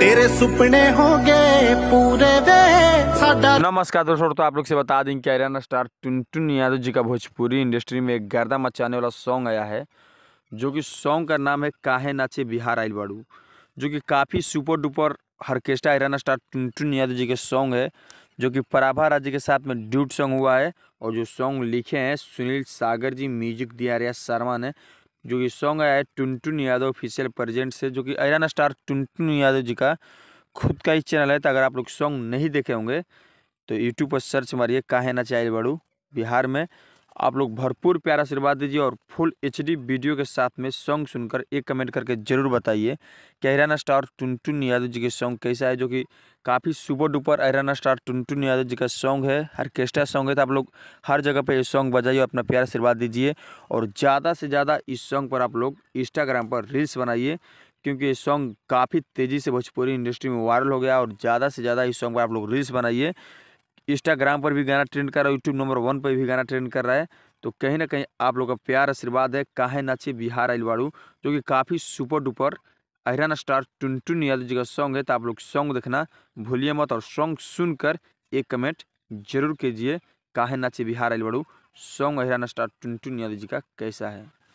तेरे सपने होंगे पूरे वे नमस्कार दोस्तों तो आप लोग से बता दें कि हरियाणा स्टार टुनटुन यादव जी का भोजपुरी इंडस्ट्री में एक गर्दा मचाने वाला सॉन्ग आया है जो कि सॉन्ग का नाम है काहे नाचे बिहार आइल बाड़ू जो कि काफ़ी सुपर डुपर हरकेस्टा हरियाणा स्टार टुनटुन यादव जी के सॉन्ग है जो कि पराभा राज्य के साथ में ड्यूट सॉन्ग हुआ है और जो सॉन्ग लिखे हैं सुनील सागर जी म्यूजिक दिया रिया शर्मा ने जो कि सॉन्ग आया है टुनटुन यादव ऑफिशियल प्रेजेंट से जो कि आयरन स्टार टुनटुन यादव जी का खुद का ही चैनल है तो अगर आप लोग सॉन्ग नहीं देखे होंगे तो यूट्यूब पर सर्च मारिए काहे ना चाहे बड़ू बिहार में आप लोग भरपूर प्यार आशीर्वाद दीजिए और फुल एच वीडियो के साथ में सॉन्ग सुनकर एक कमेंट करके ज़रूर बताइए कि हिराना स्टार टुनटुन यादव जी के सॉन्ग कैसा है जो कि काफ़ी super duper Haryana star Tuntun Yadav ji का सॉन्ग है आर्केस्ट्रा सॉन्ग है तो आप लोग हर जगह पे ये सॉन्ग बजाइए अपना प्यार आशीर्वाद दीजिए और ज़्यादा से ज़्यादा इस सॉन्ग पर आप लोग इंस्टाग्राम पर रील्स बनाइए क्योंकि ये सॉन्ग काफ़ी तेज़ी से भोजपुरी इंडस्ट्री में वायरल हो गया और ज़्यादा से ज़्यादा इस सॉन्ग पर आप लोग रील्स बनाइए इंस्टाग्राम पर भी गाना ट्रेंड कर रहा है यूट्यूब नंबर वन पर भी गाना ट्रेंड कर रहा है तो कहीं ना कहीं आप लोग का प्यार आशीर्वाद है काहे नाचे बिहार अलवाड़ू जो कि काफ़ी सुपर डुपर अहरान स्टार टुनटुन यादव जी का सॉन्ग है तो आप लोग सॉन्ग देखना भूलिए मत और सॉन्ग सुनकर एक कमेंट जरूर कीजिए काहे नाचे बिहार अलवाड़ू सॉन्ग अहरान स्टार टुनटुन यादव जी का कैसा है